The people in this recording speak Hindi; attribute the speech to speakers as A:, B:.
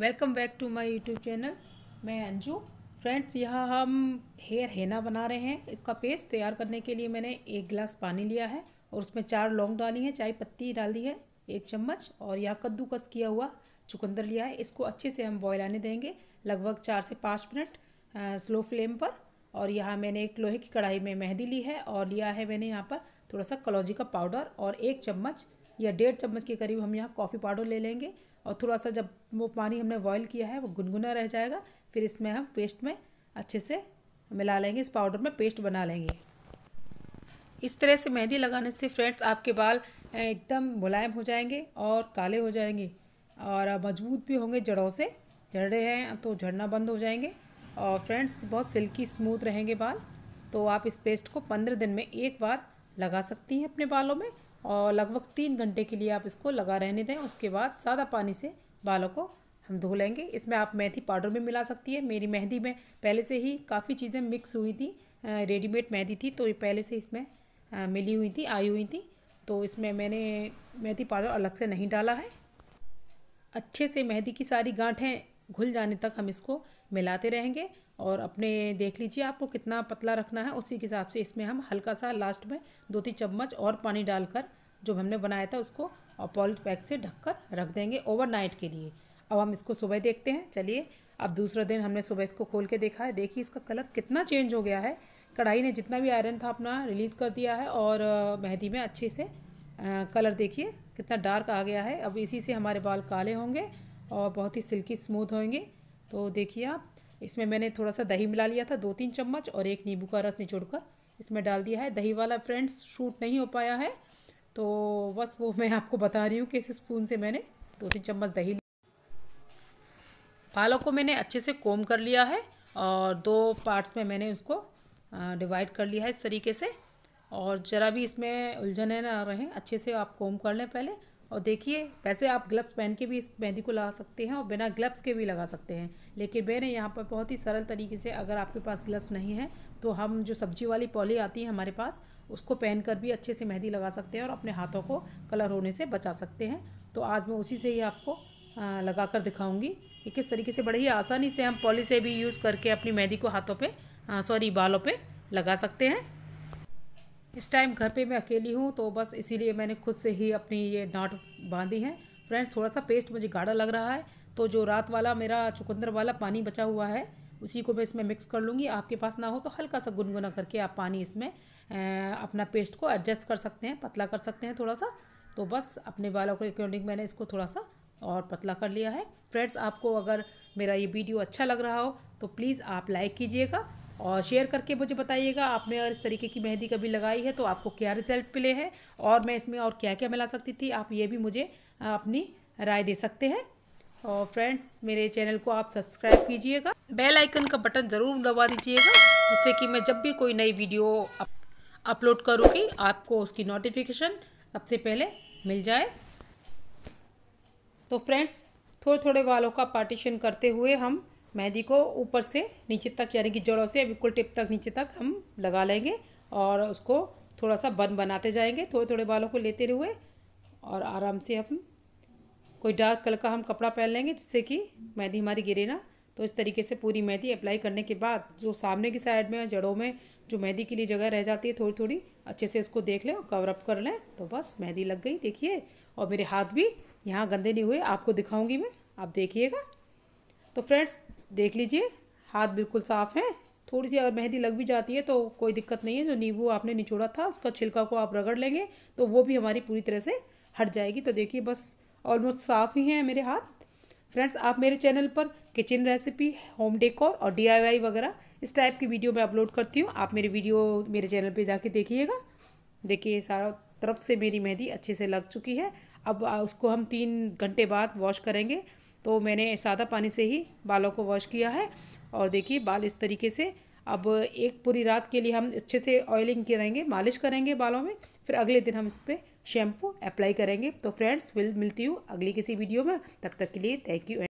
A: welcome back to my YouTube channel मैं अंजू फ्रेंड्स यहाँ हम हेयर हेना बना रहे हैं इसका पेस्ट तैयार करने के लिए मैंने एक गिलास पानी लिया है और उसमें चार लौंग डाली है चाय पत्ती डाल दी है एक चम्मच और यहाँ कद्दूकस किया हुआ चुकंदर लिया है इसको अच्छे से हम बॉयल आने देंगे लगभग चार से पाँच मिनट स्लो फ्लेम पर और यहाँ मैंने एक लोहे की कढ़ाई में मेहंदी ली है और लिया है मैंने यहाँ पर थोड़ा सा कलौजी का पाउडर और एक चम्मच या डेढ़ चम्मच के करीब हम यहाँ कॉफ़ी पाउडर ले लेंगे और थोड़ा सा जब वो पानी हमने बॉयल किया है वो गुनगुना रह जाएगा फिर इसमें हम पेस्ट में अच्छे से मिला लेंगे इस पाउडर में पेस्ट बना लेंगे इस तरह से मेहंदी लगाने से फ्रेंड्स आपके बाल एकदम मुलायम हो जाएंगे और काले हो जाएंगे और मजबूत भी होंगे जड़ों से झड़ रहे हैं तो झड़ना बंद हो जाएंगे और फ्रेंड्स बहुत सिल्की स्मूथ रहेंगे बाल तो आप इस पेस्ट को पंद्रह दिन में एक बार लगा सकती हैं अपने बालों में और लगभग तीन घंटे के लिए आप इसको लगा रहने दें उसके बाद सादा पानी से बालों को हम धो लेंगे इसमें आप मेहंदी पाउडर भी मिला सकती है मेरी मेहंदी में पहले से ही काफ़ी चीज़ें मिक्स हुई थी रेडीमेड मेहंदी थी तो ये पहले से इसमें मिली हुई थी आई हुई थी तो इसमें मैंने मेहंदी पाउडर अलग से नहीं डाला है अच्छे से मेहंदी की सारी गांठें घुल जाने तक हम इसको मिलाते रहेंगे और अपने देख लीजिए आपको कितना पतला रखना है उसी के हिसाब से इसमें हम हल्का सा लास्ट में दो तीन चम्मच और पानी डालकर जो हमने बनाया था उसको और पॉलिट पैक से ढककर रख देंगे ओवरनाइट के लिए अब हम इसको सुबह देखते हैं चलिए अब दूसरा दिन हमने सुबह इसको खोल के देखा है देखिए इसका कलर कितना चेंज हो गया है कढ़ाई ने जितना भी आयरन था अपना रिलीज़ कर दिया है और मेहंदी में अच्छे से कलर देखिए कितना डार्क आ गया है अब इसी से हमारे बाल काले होंगे और बहुत ही सिल्की स्मूथ होंगे तो देखिए आप इसमें मैंने थोड़ा सा दही मिला लिया था दो तीन चम्मच और एक नींबू का रस निचोड़ कर इसमें डाल दिया है दही वाला फ्रेंड्स शूट नहीं हो पाया है तो बस वो मैं आपको बता रही हूँ कि इस स्पून से मैंने दो तीन चम्मच दही पालक को मैंने अच्छे से कोम कर लिया है और दो पार्ट्स में मैंने उसको डिवाइड कर लिया है इस तरीके से और ज़रा भी इसमें उलझने ना रहें अच्छे से आप कोम कर लें पहले और देखिए वैसे आप ग्लव्स पहन के भी इस मेहंदी को लगा सकते हैं और बिना ग्लव्स के भी लगा सकते हैं लेकिन मैंने यहाँ पर बहुत ही सरल तरीके से अगर आपके पास ग्लव्स नहीं है तो हम जो सब्जी वाली पॉली आती है हमारे पास उसको पहन कर भी अच्छे से मेहंदी लगा सकते हैं और अपने हाथों को कलर होने से बचा सकते हैं तो आज मैं उसी से ही आपको लगा कर दिखाऊँगी कि किस तरीके से बड़े ही आसानी से हम पॉली से भी यूज़ करके अपनी मेहंदी को हाथों पर सॉरी बालों पर लगा सकते हैं इस टाइम घर पे मैं अकेली हूँ तो बस इसीलिए मैंने खुद से ही अपनी ये नाट बांधी है फ्रेंड्स थोड़ा सा पेस्ट मुझे गाढ़ा लग रहा है तो जो रात वाला मेरा चुकंदर वाला पानी बचा हुआ है उसी को मैं इसमें मिक्स कर लूँगी आपके पास ना हो तो हल्का सा गुनगुना करके आप पानी इसमें अपना पेस्ट को एडजस्ट कर सकते हैं पतला कर सकते हैं थोड़ा सा तो बस अपने बालों को अकॉर्डिंग मैंने इसको थोड़ा सा और पतला कर लिया है फ्रेंड्स आपको अगर मेरा ये वीडियो अच्छा लग रहा हो तो प्लीज़ आप लाइक कीजिएगा और शेयर करके मुझे बताइएगा आपने अगर इस तरीके की मेहंदी कभी लगाई है तो आपको क्या रिजल्ट मिले हैं और मैं इसमें और क्या क्या मिला सकती थी आप ये भी मुझे अपनी राय दे सकते हैं और फ्रेंड्स मेरे चैनल को आप सब्सक्राइब कीजिएगा बेल आइकन का बटन ज़रूर दबा दीजिएगा जिससे कि मैं जब भी कोई नई वीडियो अपलोड करूँगी आपको उसकी नोटिफिकेशन सबसे पहले मिल जाए तो फ्रेंड्स थोड़े थोड़े वालों का पार्टीशन करते हुए हम मेहंदी को ऊपर से नीचे तक यानी कि जड़ों से बिल्कुल टिप तक नीचे तक हम लगा लेंगे और उसको थोड़ा सा बन बनाते जाएंगे थोड़े थोड़े बालों को लेते हुए और आराम से हम कोई डार्क कलर का हम कपड़ा पहन लेंगे जिससे कि मेहंदी हमारी गिरे ना तो इस तरीके से पूरी मेहंदी अप्लाई करने के बाद जो सामने की साइड में जड़ों में जो मेहंदी के लिए जगह रह जाती है थोड़ी थोड़ी अच्छे से उसको देख लें और कवर अप कर लें तो बस मेहंदी लग गई देखिए और मेरे हाथ भी यहाँ गंदे नहीं हुए आपको दिखाऊंगी मैं आप देखिएगा तो फ्रेंड्स देख लीजिए हाथ बिल्कुल साफ़ है थोड़ी सी अगर मेहंदी लग भी जाती है तो कोई दिक्कत नहीं है जो नींबू आपने निचोड़ा था उसका छिलका को आप रगड़ लेंगे तो वो भी हमारी पूरी तरह से हट जाएगी तो देखिए बस ऑलमोस्ट साफ़ ही हैं मेरे हाथ फ्रेंड्स आप मेरे चैनल पर किचन रेसिपी होम डेकोर और डी वगैरह इस टाइप की वीडियो मैं अपलोड करती हूँ आप मेरी वीडियो मेरे चैनल पर जाके देखिएगा देखिए सारा तरफ से मेरी मेहंदी अच्छे से लग चुकी है अब उसको हम तीन घंटे बाद वॉश करेंगे तो मैंने सादा पानी से ही बालों को वॉश किया है और देखिए बाल इस तरीके से अब एक पूरी रात के लिए हम अच्छे से ऑयलिंग करेंगे मालिश करेंगे बालों में फिर अगले दिन हम इस पर शैम्पू अप्लाई करेंगे तो फ्रेंड्स विल मिलती हूँ अगली किसी वीडियो में तब तक के लिए थैंक यू